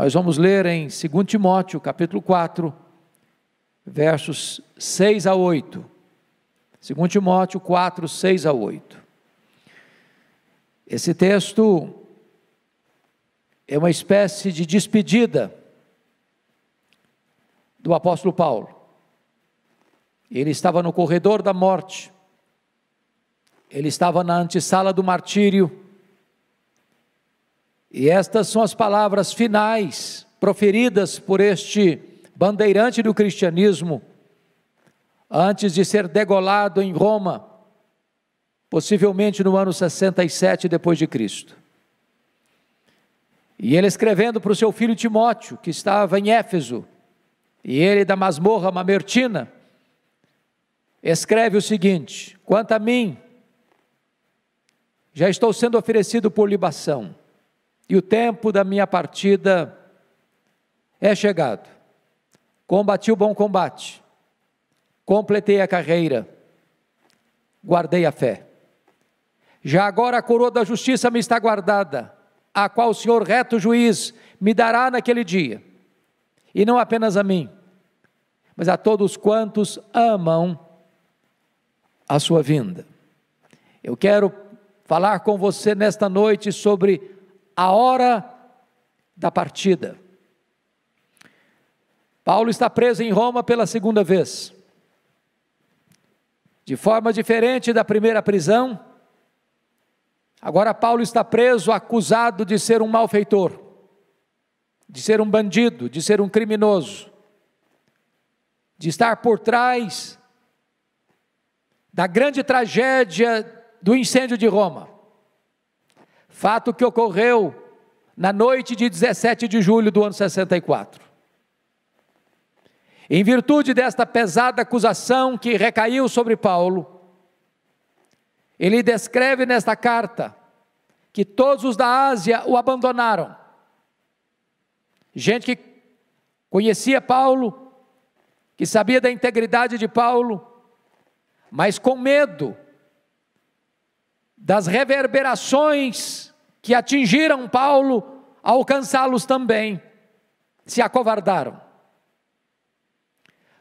Nós vamos ler em 2 Timóteo, capítulo 4, versos 6 a 8. 2 Timóteo 4, 6 a 8. Esse texto é uma espécie de despedida do apóstolo Paulo. Ele estava no corredor da morte, ele estava na antessala do martírio, e estas são as palavras finais proferidas por este bandeirante do cristianismo antes de ser degolado em Roma, possivelmente no ano 67 depois de Cristo. E ele escrevendo para o seu filho Timóteo, que estava em Éfeso, e ele da masmorra mamertina, escreve o seguinte: Quanto a mim, já estou sendo oferecido por libação e o tempo da minha partida é chegado. Combati o bom combate, completei a carreira, guardei a fé. Já agora a coroa da justiça me está guardada, a qual o Senhor, reto juiz, me dará naquele dia, e não apenas a mim, mas a todos quantos amam a sua vinda. Eu quero falar com você nesta noite sobre a hora da partida. Paulo está preso em Roma pela segunda vez. De forma diferente da primeira prisão, agora Paulo está preso, acusado de ser um malfeitor, de ser um bandido, de ser um criminoso, de estar por trás da grande tragédia do incêndio de Roma. Fato que ocorreu na noite de 17 de julho do ano 64. Em virtude desta pesada acusação que recaiu sobre Paulo, ele descreve nesta carta que todos os da Ásia o abandonaram. Gente que conhecia Paulo, que sabia da integridade de Paulo, mas com medo das reverberações que atingiram Paulo, alcançá-los também, se acovardaram.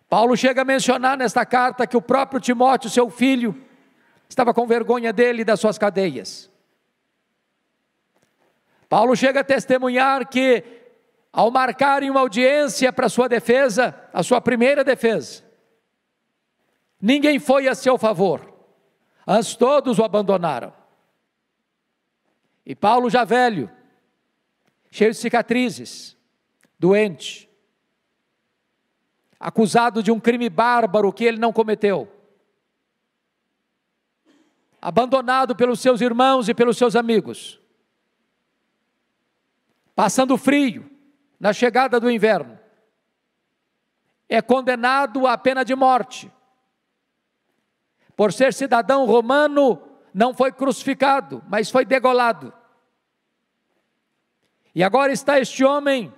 Paulo chega a mencionar nesta carta que o próprio Timóteo, seu filho, estava com vergonha dele e das suas cadeias. Paulo chega a testemunhar que, ao marcarem uma audiência para sua defesa, a sua primeira defesa, ninguém foi a seu favor, antes todos o abandonaram. E Paulo já velho, cheio de cicatrizes, doente, acusado de um crime bárbaro que ele não cometeu, abandonado pelos seus irmãos e pelos seus amigos, passando frio na chegada do inverno, é condenado à pena de morte. Por ser cidadão romano, não foi crucificado, mas foi degolado. E agora está este homem,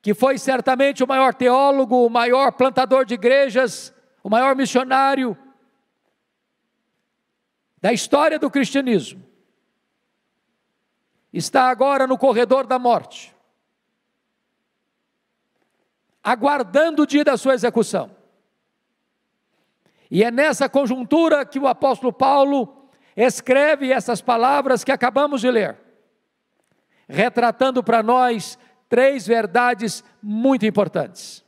que foi certamente o maior teólogo, o maior plantador de igrejas, o maior missionário da história do cristianismo, está agora no corredor da morte, aguardando o dia da sua execução. E é nessa conjuntura que o apóstolo Paulo escreve essas palavras que acabamos de ler retratando para nós três verdades muito importantes.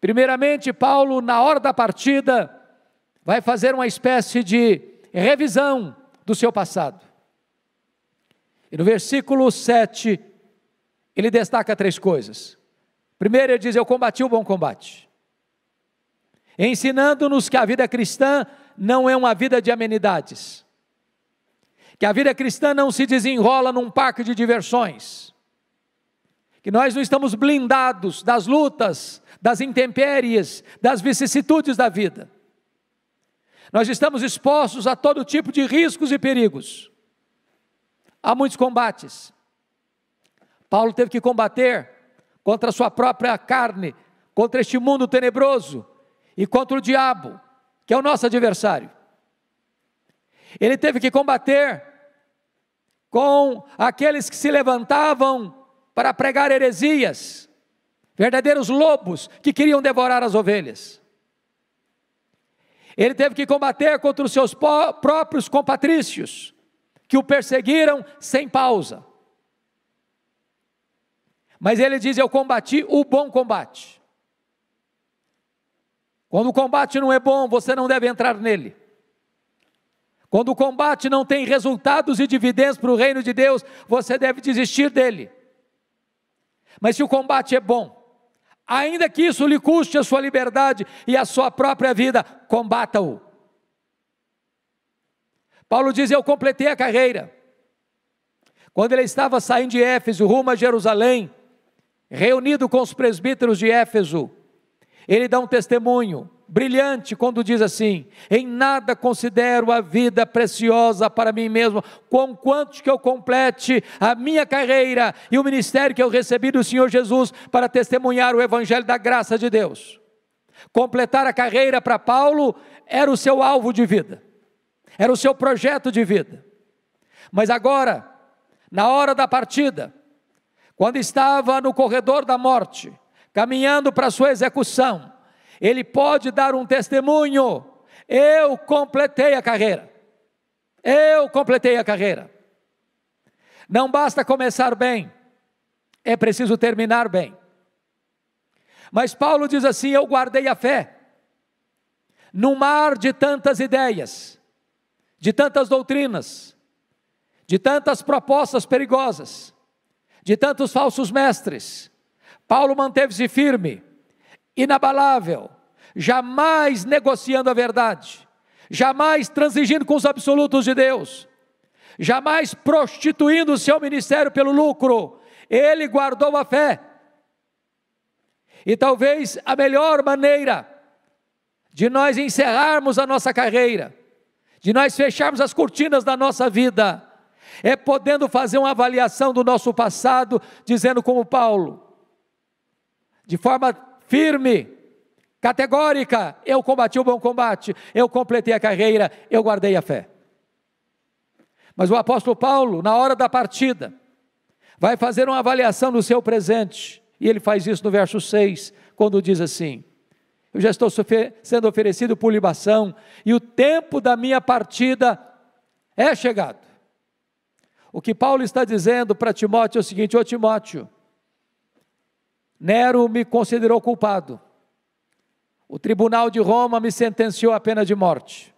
Primeiramente, Paulo, na hora da partida, vai fazer uma espécie de revisão do seu passado. E no versículo 7, ele destaca três coisas. Primeiro, ele diz: Eu combati o bom combate, ensinando-nos que a vida cristã não é uma vida de amenidades, que a vida cristã não se desenrola num parque de diversões, que nós não estamos blindados das lutas, das intempéries, das vicissitudes da vida. Nós estamos expostos a todo tipo de riscos e perigos. Há muitos combates. Paulo teve que combater contra a sua própria carne, contra este mundo tenebroso e contra o diabo, que é o nosso adversário. Ele teve que combater com aqueles que se levantavam para pregar heresias, verdadeiros lobos que queriam devorar as ovelhas. Ele teve que combater contra os seus próprios compatrícios, que o perseguiram sem pausa. Mas ele diz: Eu combati o bom combate. Quando o combate não é bom, você não deve entrar nele. Quando o combate não tem resultados e dividendos para o reino de Deus, você deve desistir dele. Mas se o combate é bom, ainda que isso lhe custe a sua liberdade e a sua própria vida, combata-o. Paulo diz: Eu completei a carreira. Quando ele estava saindo de Éfeso rumo a Jerusalém, reunido com os presbíteros de Éfeso, ele dá um testemunho brilhante quando diz assim: Em nada considero a vida preciosa para mim mesmo, com quanto que eu complete a minha carreira e o ministério que eu recebi do Senhor Jesus para testemunhar o evangelho da graça de Deus. Completar a carreira para Paulo era o seu alvo de vida, era o seu projeto de vida. Mas agora, na hora da partida, quando estava no corredor da morte, caminhando para sua execução, ele pode dar um testemunho: eu completei a carreira. Eu completei a carreira. Não basta começar bem, é preciso terminar bem. Mas Paulo diz assim: Eu guardei a fé, no mar de tantas ideias, de tantas doutrinas, de tantas propostas perigosas, de tantos falsos mestres. Paulo manteve-se firme, inabalável, jamais negociando a verdade, jamais transigindo com os absolutos de Deus, jamais prostituindo o seu ministério pelo lucro, ele guardou a fé. E talvez a melhor maneira de nós encerrarmos a nossa carreira, de nós fecharmos as cortinas da nossa vida, é podendo fazer uma avaliação do nosso passado, dizendo como Paulo, de forma firme, categórica: eu combati o bom combate, eu completei a carreira, eu guardei a fé. Mas o apóstolo Paulo, na hora da partida, vai fazer uma avaliação do seu presente, e ele faz isso no verso 6, quando diz assim: Eu já estou sendo oferecido por libação, e o tempo da minha partida é chegado. O que Paulo está dizendo para Timóteo é o seguinte: Ô Timóteo, Nero me considerou culpado. O tribunal de Roma me sentenciou à pena de morte.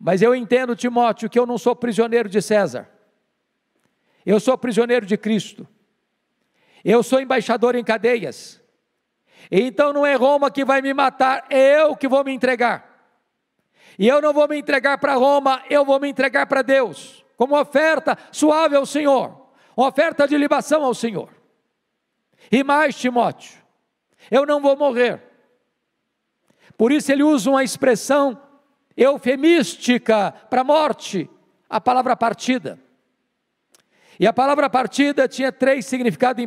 Mas eu entendo, Timóteo, que eu não sou prisioneiro de César. Eu sou prisioneiro de Cristo. Eu sou embaixador em cadeias. Então não é Roma que vai me matar, é eu que vou me entregar. E eu não vou me entregar para Roma, eu vou me entregar para Deus, como oferta suave ao Senhor, uma oferta de libação ao Senhor. E mais, Timóteo, eu não vou morrer. Por isso ele usa uma expressão eufemística para morte, a palavra partida. E a palavra partida tinha três significados,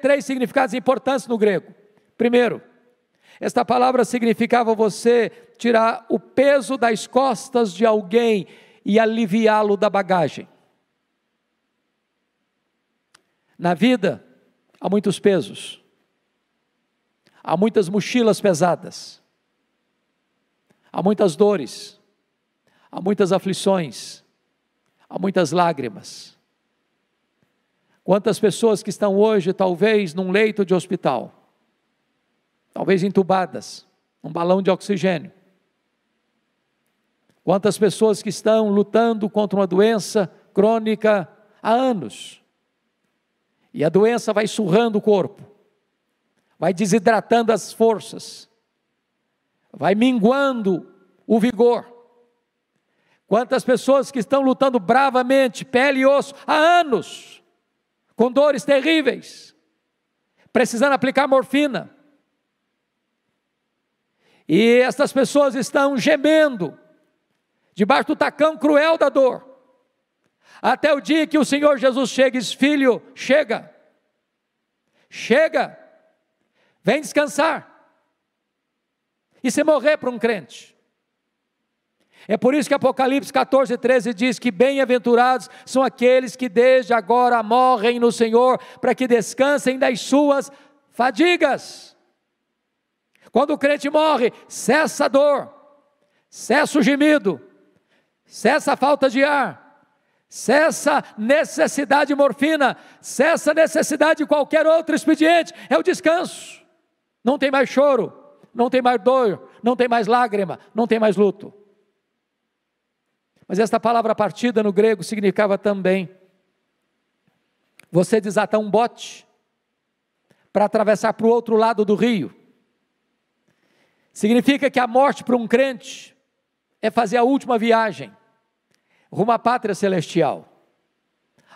três significados importantes no grego. Primeiro, esta palavra significava você tirar o peso das costas de alguém e aliviá-lo da bagagem. Na vida, Há muitos pesos, há muitas mochilas pesadas, há muitas dores, há muitas aflições, há muitas lágrimas. Quantas pessoas que estão hoje, talvez, num leito de hospital, talvez entubadas, num balão de oxigênio. Quantas pessoas que estão lutando contra uma doença crônica há anos e a doença vai surrando o corpo, vai desidratando as forças, vai minguando o vigor. Quantas pessoas que estão lutando bravamente, pele e osso, há anos, com dores terríveis, precisando aplicar morfina. E estas pessoas estão gemendo, debaixo do tacão cruel da dor até o dia que o Senhor Jesus chega e diz: Filho, chega, chega, vem descansar. e se morrer para um crente. É por isso que Apocalipse 14, 13 diz que bem-aventurados são aqueles que desde agora morrem no Senhor, para que descansem das suas fadigas. Quando o crente morre, cessa a dor, cessa o gemido, cessa a falta de ar, Cessa necessidade de morfina, cessa necessidade de qualquer outro expediente, é o descanso. Não tem mais choro, não tem mais dor, não tem mais lágrima, não tem mais luto. Mas esta palavra partida no grego significava também você desatar um bote para atravessar para o outro lado do rio. Significa que a morte para um crente é fazer a última viagem rumo à pátria celestial.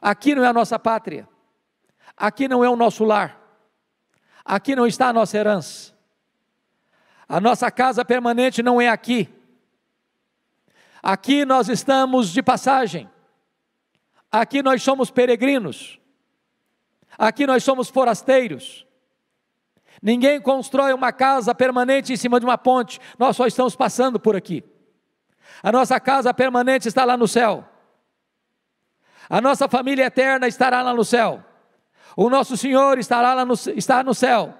Aqui não é a nossa pátria, aqui não é o nosso lar, aqui não está a nossa herança, a nossa casa permanente não é aqui. Aqui nós estamos de passagem, aqui nós somos peregrinos, aqui nós somos forasteiros. Ninguém constrói uma casa permanente em cima de uma ponte, nós só estamos passando por aqui. A nossa casa permanente está lá no céu. A nossa família eterna estará lá no céu. O nosso Senhor estará lá no, está no céu.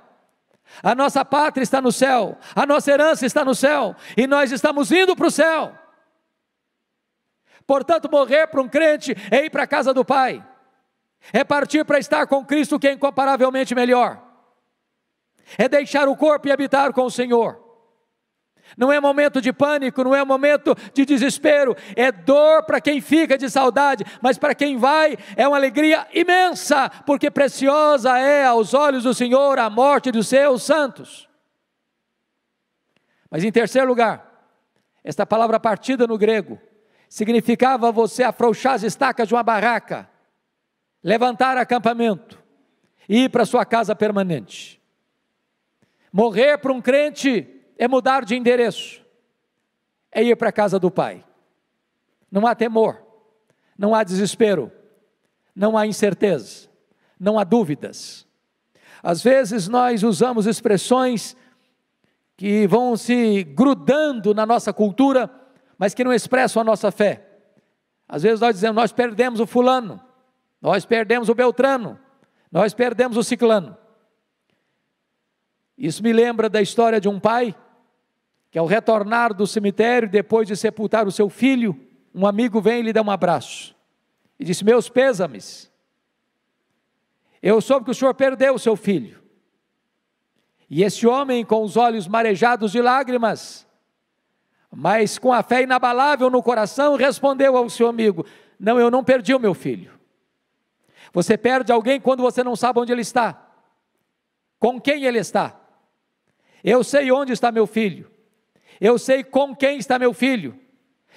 A nossa pátria está no céu. A nossa herança está no céu. E nós estamos indo para o céu. Portanto, morrer para um crente é ir para a casa do Pai. É partir para estar com Cristo, que é incomparavelmente melhor. É deixar o corpo e habitar com o Senhor. Não é momento de pânico, não é momento de desespero, é dor para quem fica de saudade, mas para quem vai é uma alegria imensa, porque preciosa é aos olhos do Senhor a morte dos seus santos. Mas em terceiro lugar, esta palavra partida no grego significava você afrouxar as estacas de uma barraca, levantar acampamento e ir para sua casa permanente. Morrer para um crente é mudar de endereço, é ir para a casa do Pai. Não há temor, não há desespero, não há incerteza, não há dúvidas. Às vezes nós usamos expressões que vão se grudando na nossa cultura, mas que não expressam a nossa fé. Às vezes nós dizemos, nós perdemos o fulano, nós perdemos o Beltrano, nós perdemos o Ciclano. Isso me lembra da história de um pai que ao retornar do cemitério, depois de sepultar o seu filho, um amigo vem e lhe dá um abraço. E disse: Meus pêsames, eu soube que o senhor perdeu o seu filho. E esse homem, com os olhos marejados de lágrimas, mas com a fé inabalável no coração, respondeu ao seu amigo: Não, eu não perdi o meu filho. Você perde alguém quando você não sabe onde ele está, com quem ele está. Eu sei onde está meu filho. Eu sei com quem está meu filho.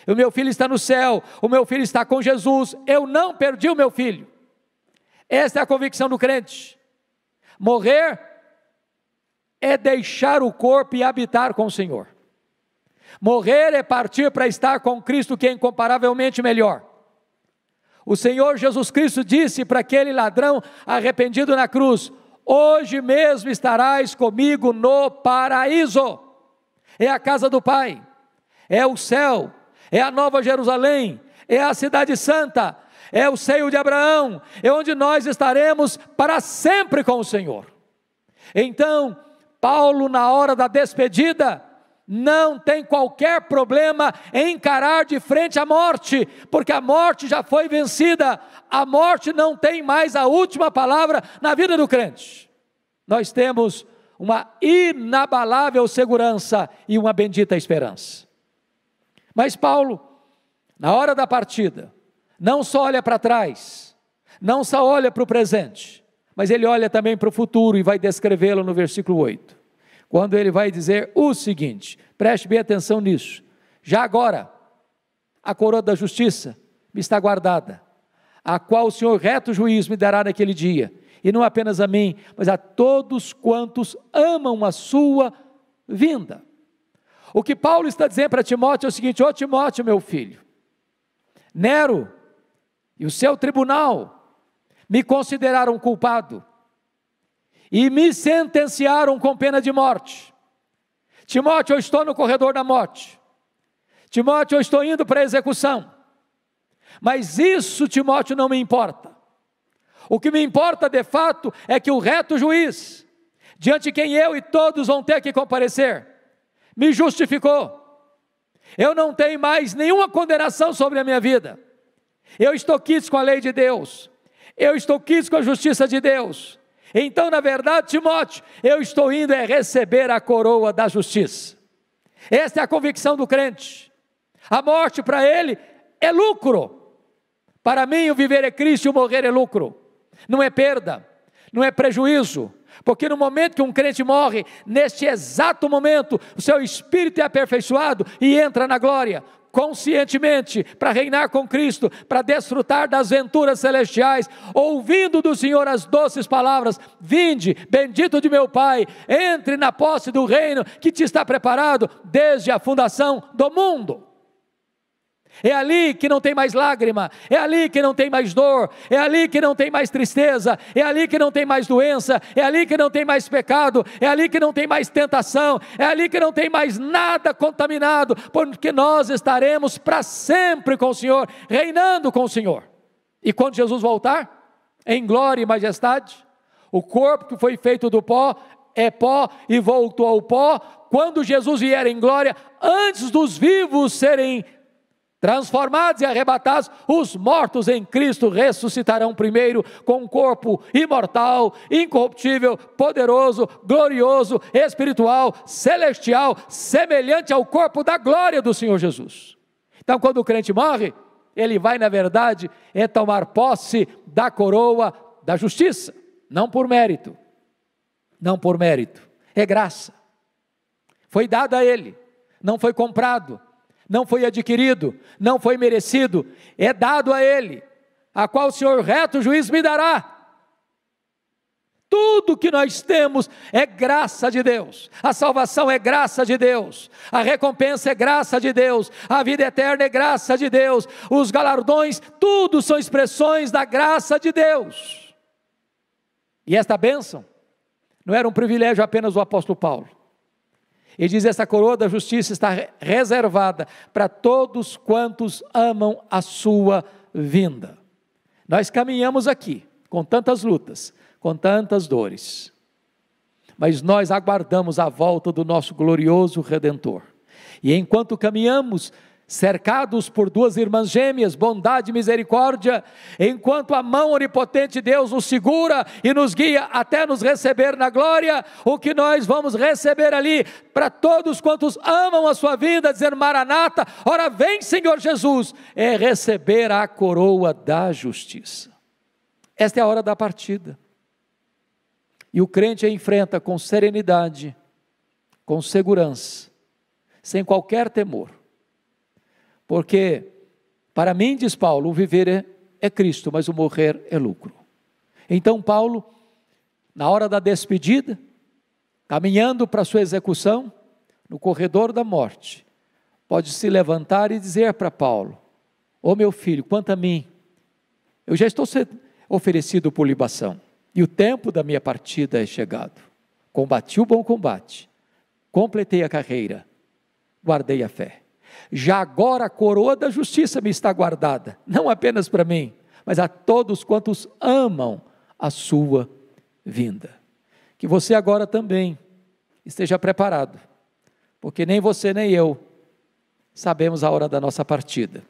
O meu filho está no céu, o meu filho está com Jesus. Eu não perdi o meu filho. Esta é a convicção do crente. Morrer é deixar o corpo e habitar com o Senhor. Morrer é partir para estar com Cristo, que é incomparavelmente melhor. O Senhor Jesus Cristo disse para aquele ladrão arrependido na cruz: Hoje mesmo estarás comigo no paraíso é a casa do Pai, é o céu, é a Nova Jerusalém, é a Cidade Santa, é o seio de Abraão, é onde nós estaremos para sempre com o Senhor. Então, Paulo, na hora da despedida, não tem qualquer problema em encarar de frente a morte, porque a morte já foi vencida, a morte não tem mais a última palavra na vida do crente. Nós temos uma inabalável segurança e uma bendita esperança. Mas Paulo, na hora da partida, não só olha para trás, não só olha para o presente, mas ele olha também para o futuro e vai descrevê-lo no versículo 8, quando ele vai dizer o seguinte: preste bem atenção nisso. Já agora, a coroa da justiça me está guardada, a qual o Senhor reto juiz me dará naquele dia e não apenas a mim, mas a todos quantos amam a sua vinda. O que Paulo está dizendo para Timóteo é o seguinte: Ô oh, Timóteo, meu filho, Nero e o seu tribunal me consideraram culpado e me sentenciaram com pena de morte. Timóteo, eu estou no corredor da morte. Timóteo, eu estou indo para a execução. Mas isso, Timóteo, não me importa. O que me importa de fato é que o reto juiz, diante de quem eu e todos vão ter que comparecer, me justificou. Eu não tenho mais nenhuma condenação sobre a minha vida. Eu estou quites com a lei de Deus. Eu estou quites com a justiça de Deus. Então, na verdade, Timóteo, eu estou indo é receber a coroa da justiça. Esta é a convicção do crente. A morte para ele é lucro. Para mim, o viver é Cristo e o morrer é lucro não é perda, não é prejuízo, porque no momento que um crente morre, neste exato momento, o seu espírito é aperfeiçoado e entra na glória, conscientemente, para reinar com Cristo, para desfrutar das venturas celestiais, ouvindo do Senhor as doces palavras: Vinde, bendito de meu Pai, entre na posse do reino que te está preparado desde a fundação do mundo. É ali que não tem mais lágrima, é ali que não tem mais dor, é ali que não tem mais tristeza, é ali que não tem mais doença, é ali que não tem mais pecado, é ali que não tem mais tentação, é ali que não tem mais nada contaminado, porque nós estaremos para sempre com o Senhor, reinando com o Senhor. E quando Jesus voltar, em glória e majestade, o corpo que foi feito do pó é pó e voltou ao pó. Quando Jesus vier em glória, antes dos vivos serem Transformados e arrebatados, os mortos em Cristo ressuscitarão primeiro com um corpo imortal, incorruptível, poderoso, glorioso, espiritual, celestial, semelhante ao corpo da glória do Senhor Jesus. Então, quando o crente morre, ele vai, na verdade, é tomar posse da coroa da justiça, não por mérito, não por mérito, é graça. Foi dada a ele, não foi comprado não foi adquirido, não foi merecido, é dado a ele, a qual o Senhor reto juiz me dará. Tudo que nós temos é graça de Deus, a salvação é graça de Deus, a recompensa é graça de Deus, a vida eterna é graça de Deus, os galardões, tudo são expressões da graça de Deus. E esta bênção não era um privilégio apenas do apóstolo Paulo, e diz: Essa coroa da justiça está reservada para todos quantos amam a sua vinda. Nós caminhamos aqui com tantas lutas, com tantas dores, mas nós aguardamos a volta do nosso glorioso Redentor. E enquanto caminhamos, cercados por duas irmãs gêmeas, bondade e misericórdia, enquanto a mão onipotente de Deus nos segura e nos guia até nos receber na glória, o que nós vamos receber ali para todos quantos amam a sua vida, dizendo Maranata, ora vem Senhor Jesus, é receber a coroa da justiça. Esta é a hora da partida. E o crente a enfrenta com serenidade, com segurança, sem qualquer temor porque, para mim, diz Paulo, o viver é, é Cristo, mas o morrer é lucro. Então, Paulo, na hora da despedida, caminhando para sua execução, no corredor da morte, pode se levantar e dizer para Paulo: Ô oh, meu filho, quanto a mim, eu já estou oferecido por libação, e o tempo da minha partida é chegado. Combati o bom combate, completei a carreira, guardei a fé. Já agora a coroa da justiça me está guardada, não apenas para mim, mas a todos quantos amam a sua vinda. Que você agora também esteja preparado, porque nem você nem eu sabemos a hora da nossa partida.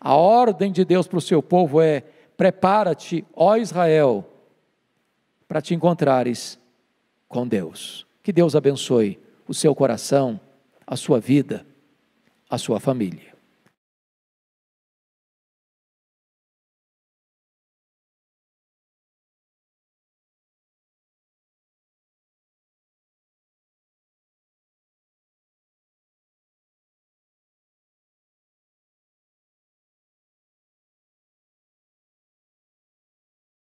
A ordem de Deus para o seu povo é: prepara-te, ó Israel, para te encontrares com Deus. Que Deus abençoe o seu coração, a sua vida a sua família.